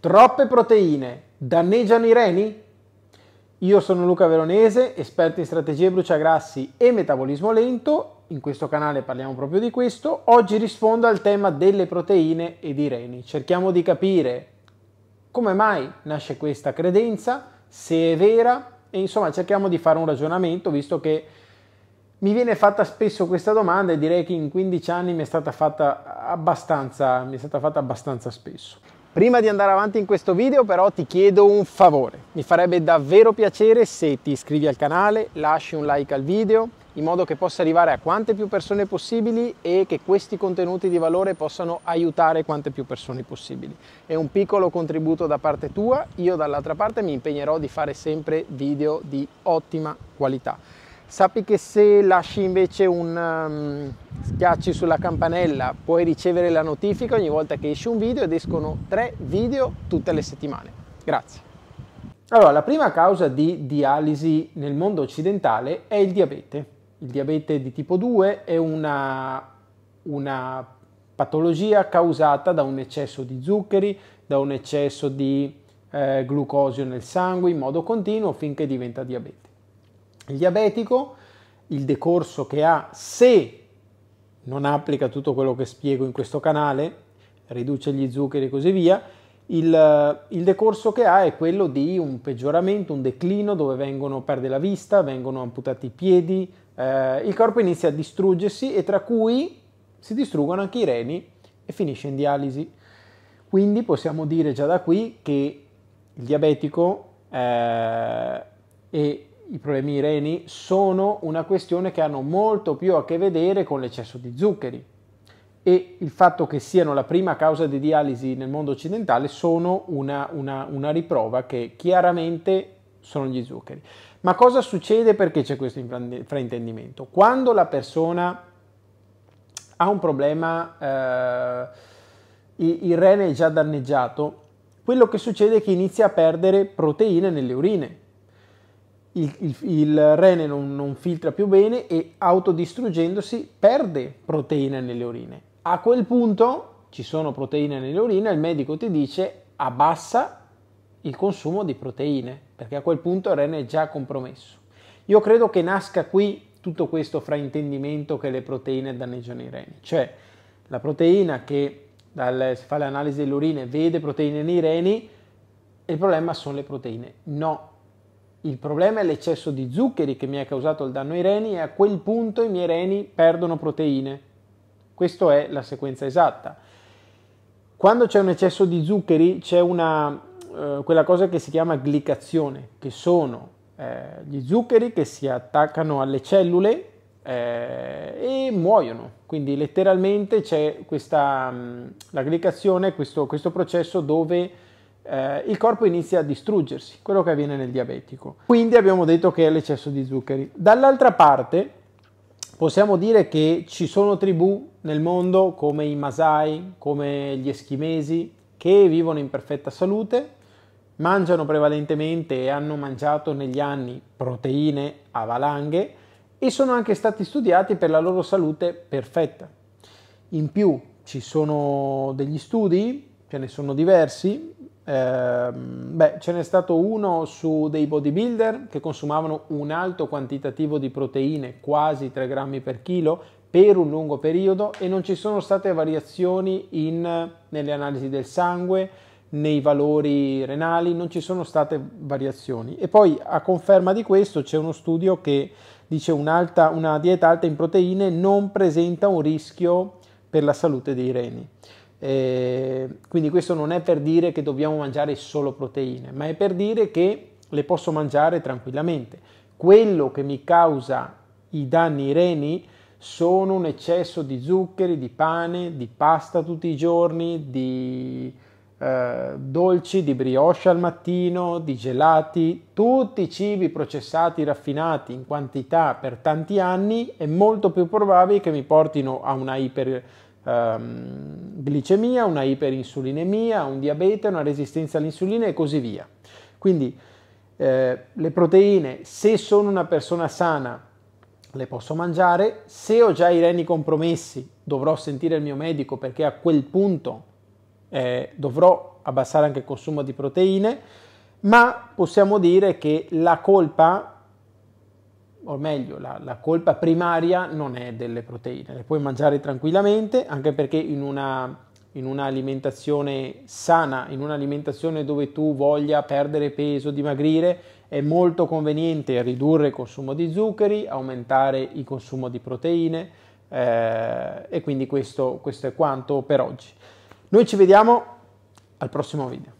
Troppe proteine danneggiano i reni? Io sono Luca Veronese, esperto in strategie bruciagrassi e metabolismo lento, in questo canale parliamo proprio di questo, oggi rispondo al tema delle proteine e di reni. Cerchiamo di capire come mai nasce questa credenza, se è vera e insomma cerchiamo di fare un ragionamento visto che mi viene fatta spesso questa domanda e direi che in 15 anni mi è stata fatta abbastanza, mi è stata fatta abbastanza spesso. Prima di andare avanti in questo video però ti chiedo un favore, mi farebbe davvero piacere se ti iscrivi al canale, lasci un like al video, in modo che possa arrivare a quante più persone possibili e che questi contenuti di valore possano aiutare quante più persone possibili. È un piccolo contributo da parte tua, io dall'altra parte mi impegnerò di fare sempre video di ottima qualità. Sappi che se lasci invece un um, schiacci sulla campanella puoi ricevere la notifica ogni volta che esce un video ed escono tre video tutte le settimane. Grazie. Allora, la prima causa di dialisi nel mondo occidentale è il diabete. Il diabete di tipo 2 è una, una patologia causata da un eccesso di zuccheri, da un eccesso di eh, glucosio nel sangue in modo continuo finché diventa diabete. Il diabetico, il decorso che ha se non applica tutto quello che spiego in questo canale, riduce gli zuccheri e così via, il, eh, il, decorso che ha è quello di un peggioramento, un declino dove vengono, perde la vista, vengono amputati i piedi, eh, il corpo inizia a distruggersi e tra cui si distruggono anche i reni e finisce in dialisi. Quindi possiamo dire già da qui che il diabetico eh, e i problemi reni sono una questione che hanno molto più a che vedere con l'eccesso di zuccheri e il fatto che siano la prima causa di dialisi nel mondo occidentale sono una, una, una riprova che chiaramente sono gli zuccheri. Ma cosa succede perché c'è questo fraintendimento? Quando la persona ha un problema, eh, il rene è già danneggiato, quello che succede è che inizia a perdere proteine nelle urine il, il, il rene non, non filtra più bene e autodistruggendosi perde proteine nelle urine. A quel punto ci sono proteine nelle urine, il medico ti dice abbassa il consumo di proteine, perché a quel punto il rene è già compromesso. Io credo che nasca qui tutto questo fraintendimento che le proteine danneggiano i reni, cioè la proteina che dal, si fa l'analisi dell'urine vede proteine nei reni, il problema sono le proteine. No, il problema è l'eccesso di zuccheri che mi ha causato il danno ai reni e a quel punto i miei reni perdono proteine. Questa è la sequenza esatta. Quando c'è un eccesso di zuccheri c'è una, eh, quella cosa che si chiama glicazione, che sono eh, gli zuccheri che si attaccano alle cellule eh, e muoiono. Quindi letteralmente c'è questa, mh, mm, la glicazione, questo, questo processo dove eh, il corpo inizia a distruggersi, quello che avviene nel diabetico. Quindi abbiamo detto che è l'eccesso di zuccheri. Dall'altra parte possiamo dire che ci sono tribù nel mondo come i Masai, come gli Eschimesi, che vivono in perfetta salute, mangiano prevalentemente e hanno mangiato negli anni proteine a valanghe e sono anche stati studiati per la loro salute perfetta. In più ci sono degli studi, ce ne sono diversi, eh, beh, ce n'è stato uno su dei bodybuilder che consumavano un alto quantitativo di proteine, quasi 3 grammi per chilo, per un lungo periodo e non ci sono state variazioni in, nelle analisi del sangue, nei valori renali, non ci sono state variazioni. E poi a conferma di questo c'è uno studio che dice un'alta, una dieta alta in proteine non presenta un rischio per la salute dei reni. Eh, quindi questo non è per dire che dobbiamo mangiare solo proteine, ma è per dire che le posso mangiare tranquillamente. Quello che mi causa i danni reni sono un eccesso di zuccheri, di pane, di pasta tutti i giorni, di eh, dolci, di brioche al mattino, di gelati, tutti i cibi processati, raffinati in quantità per tanti anni è molto più probabile che mi portino a una iper ehm, glicemia, una iperinsulinemia, un diabete, una resistenza all'insulina e così via. Quindi eh, le proteine, se sono una persona sana, le posso mangiare, se ho già i reni compromessi dovrò sentire il mio medico perché a quel punto eh, dovrò abbassare anche il consumo di proteine, ma possiamo dire che la colpa o meglio, la, la, colpa primaria non è delle proteine, le puoi mangiare tranquillamente, anche perché in una in un'alimentazione sana, in un'alimentazione dove tu voglia perdere peso, dimagrire, è molto conveniente ridurre il consumo di zuccheri, aumentare il consumo di proteine eh, e quindi questo, questo è quanto per oggi. Noi ci vediamo al prossimo video.